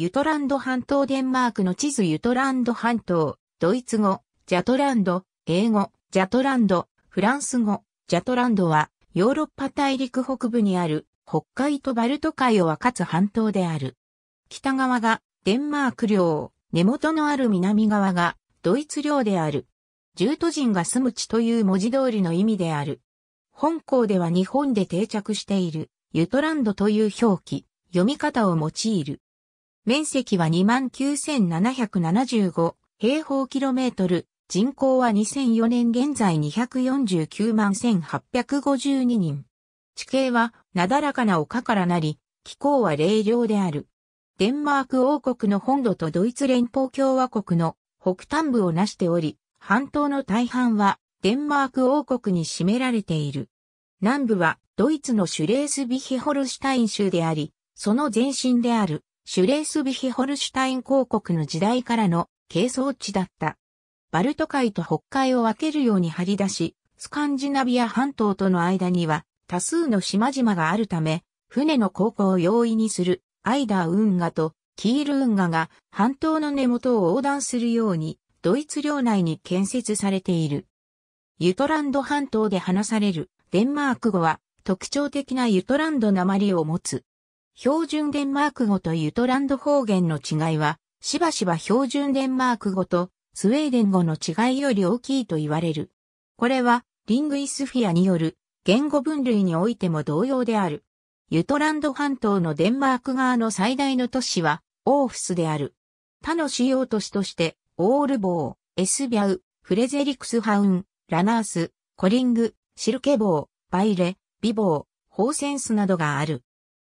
ユトランド半島デンマークの地図ユトランド半島、ドイツ語、ジャトランド、英語、ジャトランド、フランス語、ジャトランドは、ヨーロッパ大陸北部にある、北海とバルト海を分かつ半島である。北側が、デンマーク領、根元のある南側が、ドイツ領である。ジュート人が住む地という文字通りの意味である。本校では日本で定着している、ユトランドという表記、読み方を用いる。面積は29,775平方キロメートル、人口は2004年現在249万8 5 2人。地形はなだらかな丘からなり、気候は冷涼である。デンマーク王国の本土とドイツ連邦共和国の北端部をなしており、半島の大半はデンマーク王国に占められている。南部はドイツのシュレースビヒホルシュタイン州であり、その前身であるシュレースビヒホルシュタイン公国の時代からの係争地だった。バルト海と北海を分けるように張り出し、スカンジナビア半島との間には多数の島々があるため、船の航行を容易にするアイダー運河とキール運河が半島の根元を横断するようにドイツ領内に建設されている。ユトランド半島で話されるデンマーク語は特徴的なユトランド鉛を持つ。標準デンマーク語とユトランド方言の違いは、しばしば標準デンマーク語とスウェーデン語の違いより大きいと言われる。これは、リングイスフィアによる言語分類においても同様である。ユトランド半島のデンマーク側の最大の都市は、オーフスである。他の主要都市として、オールボー、エスビャウ、フレゼリクスハウン、ラナース、コリング、シルケボー、バイレ、ビボー、ホーセンスなどがある。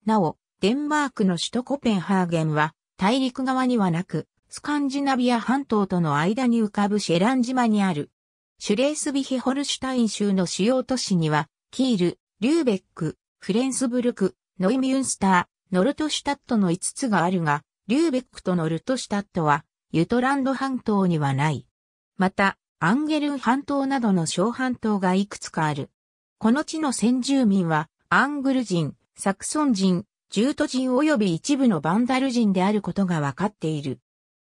なお、デンマークの首都コペンハーゲンは、大陸側にはなく、スカンジナビア半島との間に浮かぶシェラン島にある。シュレースビヒホルシュタイン州の主要都市には、キール、リューベック、フレンスブルク、ノイミュンスター、ノルトシュタットの5つがあるが、リューベックとノルトシュタットは、ユトランド半島にはない。また、アンゲル半島などの小半島がいくつかある。この地の先住民は、アングル人、サクソン人、獣都人及び一部のバンダル人であることが分かっている。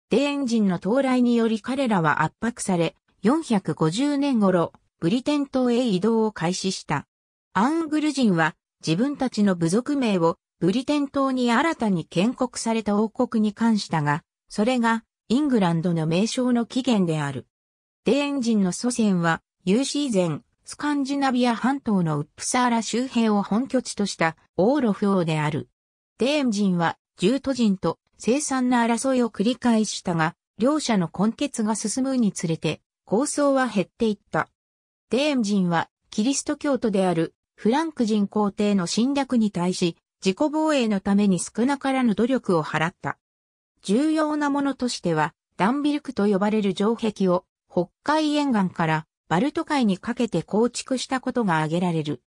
デーン人の到来により彼らは圧迫され、450年頃、ブリテン島へ移動を開始した。アングル人は自分たちの部族名をブリテン島に新たに建国された王国に関したが、それがイングランドの名称の起源である。デーン人の祖先は、有史以前、スカンジナビア半島のウップサーラ周辺を本拠地としたオーロフ王である。デーン人は、獣都人と凄惨な争いを繰り返したが、両者の根結が進むにつれて、構想は減っていった。デーン人は、キリスト教徒である、フランク人皇帝の侵略に対し、自己防衛のために少なからぬ努力を払った。重要なものとしては、ダンビルクと呼ばれる城壁を、北海沿岸からバルト海にかけて構築したことが挙げられる。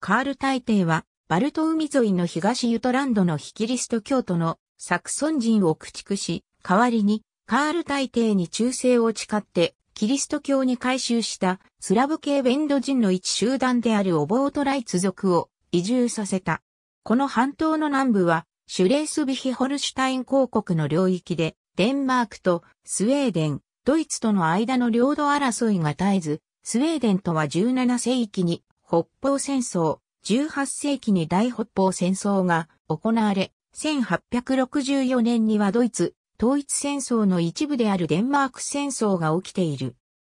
カール大帝は、バルト海沿いの東ユトランドの非キリスト教徒のサクソン人を駆逐し、代わりにカール大帝に忠誠を誓ってキリスト教に改宗したスラブ系ベンド人の一集団であるオボートライツ族を移住させた。この半島の南部はシュレースビヒホルシュタイン公国の領域でデンマークとスウェーデン、ドイツとの間の領土争いが絶えず、スウェーデンとは17世紀に北方戦争、18世紀に大北方戦争が行われ、1864年にはドイツ統一戦争の一部であるデンマーク戦争が起きている。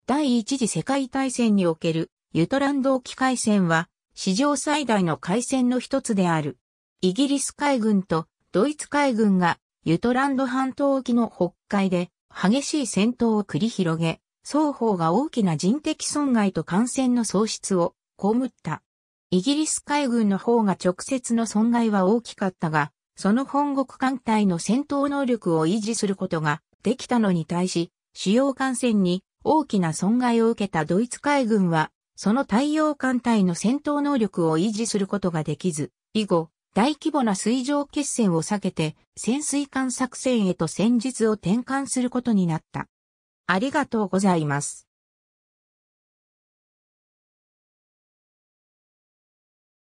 第一次世界大戦におけるユトランド沖海戦は史上最大の海戦の一つである。イギリス海軍とドイツ海軍がユトランド半島沖の北海で激しい戦闘を繰り広げ、双方が大きな人的損害と感染の喪失を被った。イギリス海軍の方が直接の損害は大きかったが、その本国艦隊の戦闘能力を維持することができたのに対し、主要艦船に大きな損害を受けたドイツ海軍は、その太陽艦隊の戦闘能力を維持することができず、以後、大規模な水上決戦を避けて、潜水艦作戦へと戦術を転換することになった。ありがとうございます。